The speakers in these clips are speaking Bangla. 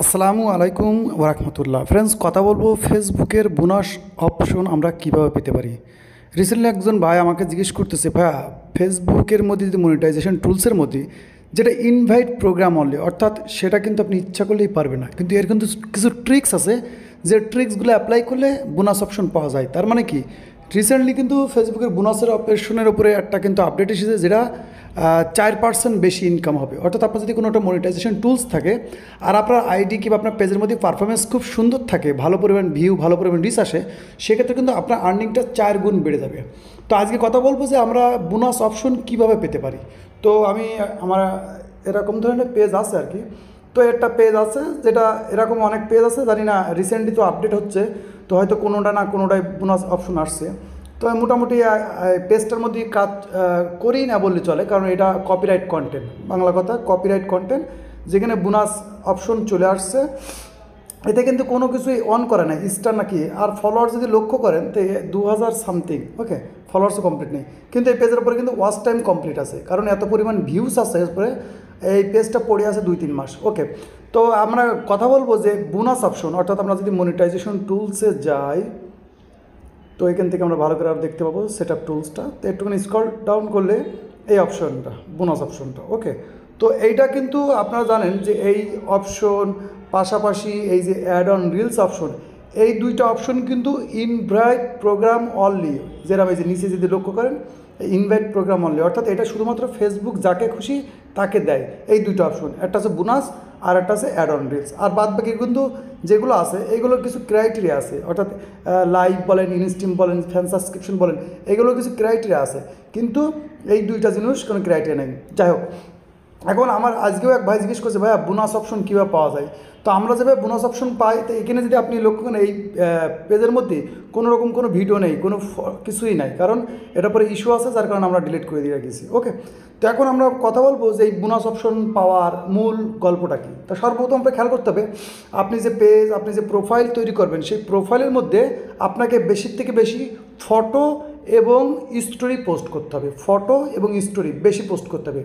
আসসালামু আলাইকুম ওরহমতুল্লাহ ফ্রেন্ডস কথা বলবো ফেসবুকের বোনাস অপশন আমরা কিভাবে পেতে পারি রিসেন্টলি একজন ভাই আমাকে জিজ্ঞেস করতেছে ভাইয়া ফেসবুকের মধ্যে যদি মনিটাইজেশন টুলসের মধ্যে যেটা ইনভাইট প্রোগ্রাম অনলি অর্থাৎ সেটা কিন্তু আপনি ইচ্ছা করলেই পারবে না কিন্তু এর কিন্তু কিছু ট্রিক্স আছে যে ট্রিক্সগুলো অ্যাপ্লাই করলে বোনাস অপশন পাওয়া যায় তার মানে কি রিসেন্টলি কিন্তু ফেসবুকের বোনাসের অপশনের উপরে একটা কিন্তু আপডেট এসেছে যেটা চার পার্সেন্ট বেশি ইনকাম হবে অর্থাৎ আপনার যদি কোনো একটা মনিটাইজেশন টুলস থাকে আর আপনার আইডি কিংবা আপনার পেজের মধ্যে পারফরমেন্স খুব সুন্দর থাকে ভালো পরিমাণ ভিউ ভালো পরিমাণ রিচ আসে সেক্ষেত্রে কিন্তু আপনার আর্নিংটা চার গুণ বেড়ে যাবে তো আজকে কথা বলবো যে আমরা বোনাস অপশন কিভাবে পেতে পারি তো আমি আমার এরকম ধরনের পেজ আছে আর কি তো একটা পেজ আছে যেটা এরকম অনেক পেজ আছে জানি না রিসেন্টলি তো আপডেট হচ্ছে তো হয়তো কোনোটা না কোনোটাই বোনাস অপশন আসছে তো আমি মোটামুটি পেজটার মধ্যে কাজ করি না বললে চলে কারণ এটা কপিরাইট কন্টেন্ট বাংলা কথা কপিরাইট কন্টেন্ট যেখানে বোনাস অপশন চলে আসছে এতে কিন্তু কোনো কিছুই অন করে না স্টার নাকি আর ফলোয়ার যদি লক্ষ্য করেন তো দু হাজার সামথিং ওকে ফলোয়ার্সও কমপ্লিট নেই কিন্তু এই পেজের উপরে কিন্তু ওয়াচ টাইম কমপ্লিট আছে কারণ এত পরিমাণ ভিউস আছে এরপরে এই পেজটা পড়ে আছে দুই তিন মাস ওকে তো আমরা কথা বলবো যে বোনাস অপশন অর্থাৎ আমরা যদি মনিটাইজেশন টুলসে যাই তো এখান থেকে আমরা ভালো করে আর দেখতে পাবো সেট আপ টুলসটা তো একটুখানি স্কল ডাউন করলে এই অপশনটা বোনাস অপশনটা ওকে তো এইটা কিন্তু আপনারা জানেন যে এই অপশন পাশাপাশি এই যে অ্যাড অন রিলস অপশন এই দুইটা অপশন কিন্তু ব্রাইট প্রোগ্রাম অনলি যেরকম এই যে নিচে যদি লক্ষ্য করেন ইনভাইট প্রোগ্রাম অনলি অর্থাৎ এটা শুধুমাত্র ফেসবুক যাকে খুশি তাকে দেয় এই দুটো অপশন একটা আছে বোনাস আর একটা আছে অ্যাড অন রিলস আর বাদ বাকি কিন্তু যেগুলো আছে এগুলোর কিছু ক্রাইটেরিয়া আছে অর্থাৎ লাইভ বলেন ইনস্টিম বলেন ফ্যান সাবস্ক্রিপশন বলেন এগুলোর কিছু ক্রাইটেরিয়া আছে কিন্তু এই দুইটা জিনিস কোনো ক্রাইটেরিয়া নেই যাই হোক এখন আমার আজকেও এক ভাই জিজ্ঞেস করছে ভাইয়া বোনাস অপশন কীভাবে পাওয়া যায় তো আমরা যেভাবে বোনাস অপশন পাই তো এখানে যদি আপনি লক্ষ্য করেন এই পেজের মধ্যে কোনো রকম কোনো ভিডিও নেই কোনো কিছুই নাই কারণ এটা পরে ইস্যু আছে যার কারণে আমরা ডিলিট করে দিয়ে গেছি ওকে তো এখন আমরা কথা বলবো যে এই বোনাস অপশন পাওয়ার মূল গল্পটা কী তো সর্বপ্রথম আমরা খেয়াল করতে হবে আপনি যে পেজ আপনি যে প্রোফাইল তৈরি করবেন সেই প্রোফাইলের মধ্যে আপনাকে বেশির থেকে বেশি ফটো এবং স্টোরি পোস্ট করতে হবে ফটো এবং স্টোরি বেশি পোস্ট করতে হবে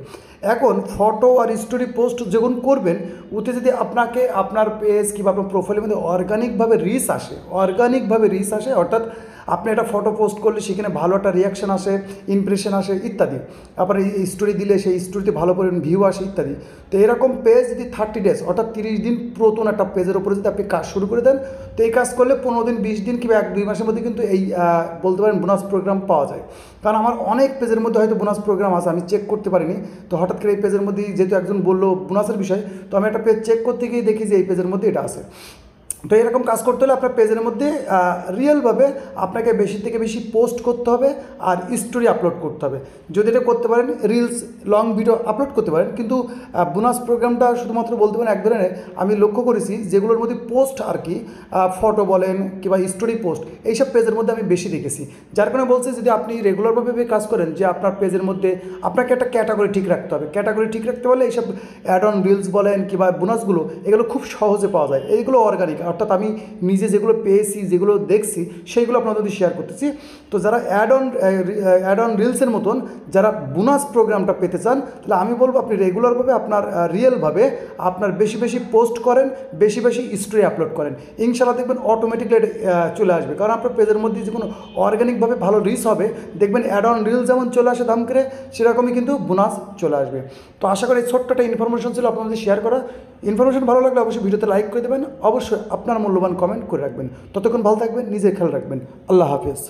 এখন ফটো আর স্টোরি পোস্ট যখন করবেন ওতে যদি আপনাকে আপনার পেজ কিংবা আপনার প্রোফাইলের মধ্যে অর্গানিকভাবে রিস আসে অর্গানিকভাবে রিস আসে অর্থাৎ আপনি একটা ফটো পোস্ট করলে সেখানে ভালো একটা রিয়াকশান আসে ইমপ্রেশন আসে ইত্যাদি এই স্টোরি দিলে সেই স্টোরিতে ভালো করে ভিউ আসে ইত্যাদি তো এরকম পেজ যদি থার্টি ডেজ অর্থাৎ তিরিশ দিন প্রথম একটা পেজের উপরে যদি আপনি কাজ শুরু করে দেন তো এই কাজ করলে পনেরো দিন বিশ দিন কিংবা এক দুই মাসের মধ্যে কিন্তু এই বলতে পারেন বোনাস প্রোগ্রাম পাওয়া যায় কারণ আমার অনেক পেজের মধ্যে হয়তো বোনাস প্রোগ্রাম আছে আমি চেক করতে পারিনি তো হঠাৎ করে এই পেজের মধ্যে যেহেতু একজন বললো বোনাসের বিষয় তো আমি একটা পেজ চেক করতে গিয়ে দেখি যে এই পেজের মধ্যে এটা আছে তো এরকম কাজ করতে হলে আপনার পেজের মধ্যে রিয়েলভাবে আপনাকে বেশি থেকে বেশি পোস্ট করতে হবে আর স্টোরি আপলোড করতে হবে যদি এটা করতে পারেন রিলস লং ভিডিও আপলোড করতে পারেন কিন্তু বোনাস প্রোগ্রামটা শুধুমাত্র বলতে পারেন এক ধরনের আমি লক্ষ্য করেছি যেগুলোর মধ্যে পোস্ট আর কি ফটো বলেন কিংবা স্টোরি পোস্ট এইসব পেজের মধ্যে আমি বেশি দেখেছি যার কারণে বলছি যদি আপনি রেগুলারভাবে কাজ করেন যে আপনার পেজের মধ্যে আপনাকে একটা ক্যাটাগরি ঠিক রাখতে হবে ক্যাটাগরি ঠিক রাখতে পারলে এইসব অ্যাড অন রিলস বলেন কিংবা বোনাসগুলো এগুলো খুব সহজে পাওয়া যায় এইগুলো অর্গানিক অর্থাৎ আমি নিজে যেগুলো পেয়েছি যেগুলো দেখছি সেইগুলো আপনাদের শেয়ার করতেছি তো যারা অ্যাড অন অ্যাড অন রিলসের মতন যারা বোনাস প্রোগ্রামটা পেতে চান তাহলে আমি বলবো আপনি রেগুলারভাবে আপনার রিয়েলভাবে আপনার বেশি বেশি পোস্ট করেন বেশি বেশি স্টোরি আপলোড করেন ইনশাল্লাহ দেখবেন অটোমেটিকলি চলে আসবে কারণ আপনার পেজের মধ্যে যে কোনো অর্গ্যানিকভাবে ভালো রিস হবে দেখবেন অ্যাড অন রিল যেমন চলে আসে দাম করে সেরকমই কিন্তু বোনাস চলে আসবে তো আশা করি এই ছোট্ট একটা ইনফরমেশন ছিল আপনাদের শেয়ার করা ইনফরমেশন ভালো লাগলে অবশ্যই ভিডিওতে লাইক করে দেবেন অবশ্যই আপনার মূল্যবান কমেন্ট করে রাখবেন ততক্ষণ ভালো থাকবেন নিজের খেয়াল রাখবেন আল্লাহ হাফেজ